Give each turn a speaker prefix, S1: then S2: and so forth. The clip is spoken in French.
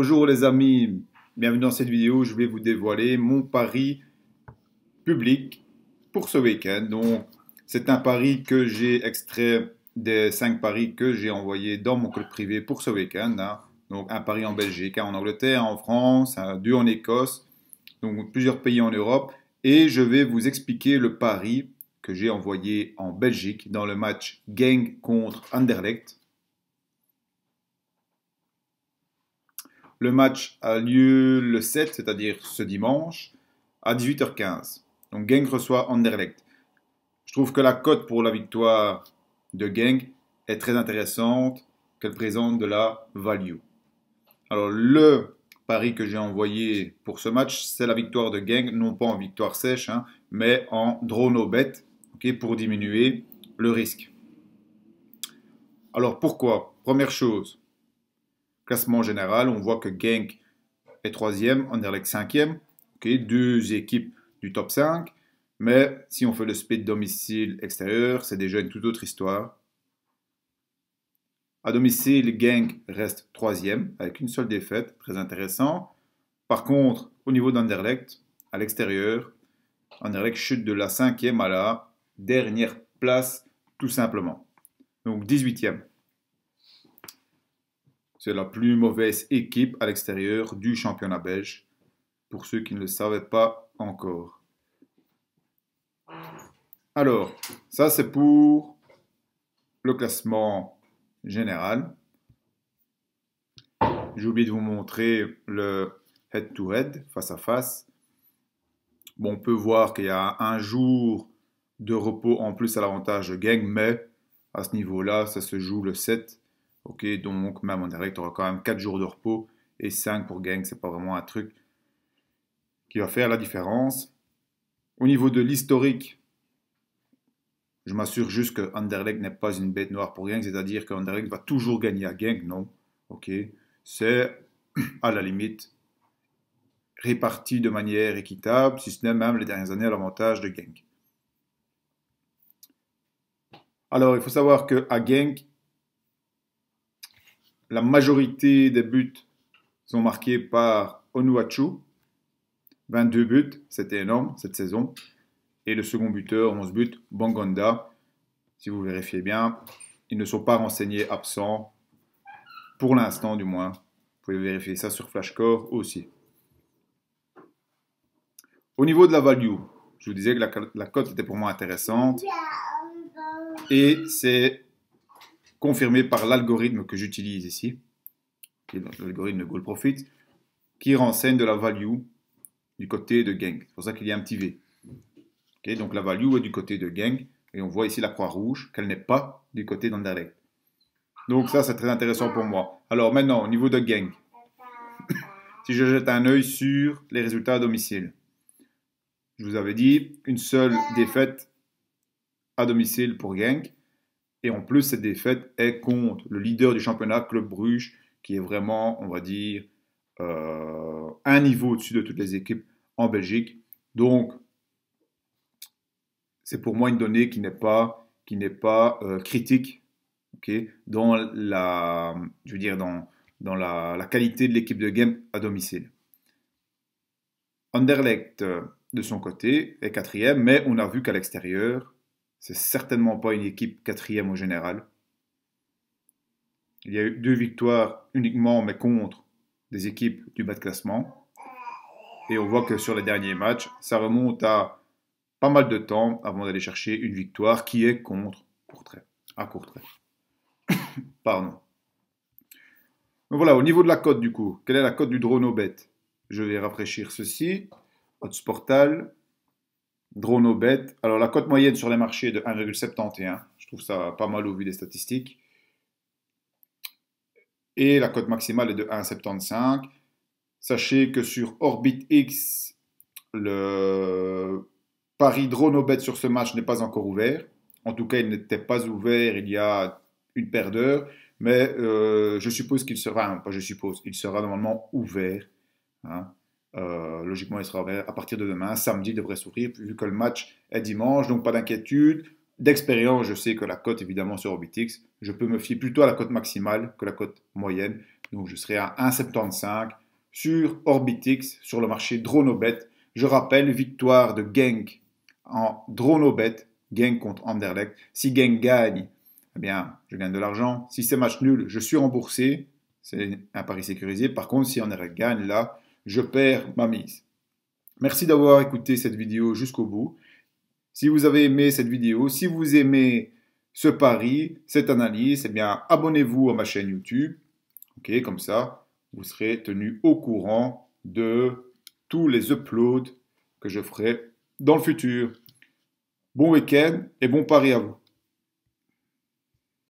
S1: Bonjour les amis, bienvenue dans cette vidéo. Je vais vous dévoiler mon pari public pour ce week-end. Donc, c'est un pari que j'ai extrait des 5 paris que j'ai envoyés dans mon club privé pour ce week-end. Hein. Donc, un pari en Belgique, en Angleterre, en France, un, deux en Écosse, donc plusieurs pays en Europe. Et je vais vous expliquer le pari que j'ai envoyé en Belgique dans le match Gang contre Anderlecht. Le match a lieu le 7, c'est-à-dire ce dimanche, à 18h15. Donc Geng reçoit Anderlecht. Je trouve que la cote pour la victoire de Geng est très intéressante, qu'elle présente de la value. Alors le pari que j'ai envoyé pour ce match, c'est la victoire de Geng, non pas en victoire sèche, hein, mais en drone au bet, pour diminuer le risque. Alors pourquoi Première chose, classement général, on voit que Genk est troisième, Anderlecht cinquième. Ok, deux équipes du top 5. Mais si on fait le speed domicile-extérieur, c'est déjà une toute autre histoire. À domicile, Genk reste troisième avec une seule défaite, très intéressant. Par contre, au niveau d'Anderlecht, à l'extérieur, Anderlecht chute de la cinquième à la dernière place, tout simplement. Donc 18e la plus mauvaise équipe à l'extérieur du championnat belge, pour ceux qui ne le savaient pas encore. Alors, ça c'est pour le classement général. j'oublie de vous montrer le head-to-head, face à face. Bon, on peut voir qu'il y a un jour de repos en plus à l'avantage de Gang, mais à ce niveau-là, ça se joue le 7 Ok, donc même en aura quand même 4 jours de repos et 5 pour gang. C'est pas vraiment un truc qui va faire la différence. Au niveau de l'historique, je m'assure juste que Anderlecht n'est pas une bête noire pour Gang, c'est-à-dire qu'Anderlecht va toujours gagner à Genk, non. Ok, c'est à la limite réparti de manière équitable, si ce n'est même les dernières années à l'avantage de Genk. Alors, il faut savoir qu'à Genk, la majorité des buts sont marqués par Onuachu. 22 buts, c'était énorme cette saison. Et le second buteur, 11 buts, Bangonda. Si vous vérifiez bien, ils ne sont pas renseignés absents, pour l'instant du moins. Vous pouvez vérifier ça sur Flashcore aussi. Au niveau de la value, je vous disais que la, la cote était pour moi intéressante. Et c'est confirmé par l'algorithme que j'utilise ici, qui est l'algorithme de Goal Profit, qui renseigne de la value du côté de Gang. C'est pour ça qu'il y a un petit V. donc la value est du côté de Gang, et on voit ici la croix rouge qu'elle n'est pas du côté d'Anderlecht. Donc ça, c'est très intéressant pour moi. Alors maintenant, au niveau de Gang, si je jette un œil sur les résultats à domicile, je vous avais dit une seule défaite à domicile pour gang, et en plus, cette défaite est contre le leader du championnat, Club Bruges, qui est vraiment, on va dire, euh, un niveau au-dessus de toutes les équipes en Belgique. Donc, c'est pour moi une donnée qui n'est pas, qui n'est pas euh, critique dans, la, je veux dire, dans, dans la, la qualité de l'équipe de game à domicile. Anderlecht, euh, de son côté, est quatrième, mais on a vu qu'à l'extérieur, c'est certainement pas une équipe quatrième au général. Il y a eu deux victoires uniquement, mais contre des équipes du bas de classement. Et on voit que sur les derniers matchs, ça remonte à pas mal de temps avant d'aller chercher une victoire qui est contre Courtrai, à Courtrai. Pardon. Donc voilà, au niveau de la cote du coup, quelle est la cote du drone au Je vais rafraîchir ceci. Hotsportal. DronoBet. Alors, la cote moyenne sur les marchés est de 1,71. Je trouve ça pas mal au vu des statistiques. Et la cote maximale est de 1,75. Sachez que sur OrbitX, X, le pari DronoBet sur ce match n'est pas encore ouvert. En tout cas, il n'était pas ouvert il y a une paire d'heures. Mais euh, je suppose qu'il sera, je suppose, il sera normalement ouvert. Hein logiquement, il sera à partir de demain. Samedi, devrait sourire vu que le match est dimanche, donc pas d'inquiétude. D'expérience, je sais que la cote, évidemment, sur Orbitix, je peux me fier plutôt à la cote maximale que la cote moyenne. Donc, je serai à 1,75 sur Orbitix, sur le marché Dronobet. Je rappelle, victoire de Genk en Dronobet, Genk contre Anderlecht. Si Genk gagne, eh bien, je gagne de l'argent. Si c'est match nul, je suis remboursé. C'est un pari sécurisé. Par contre, si Anderlecht gagne, là, je perds ma mise. Merci d'avoir écouté cette vidéo jusqu'au bout. Si vous avez aimé cette vidéo, si vous aimez ce pari, cette analyse, eh bien abonnez-vous à ma chaîne YouTube. Ok, comme ça, vous serez tenu au courant de tous les uploads que je ferai dans le futur. Bon week-end et bon pari à vous.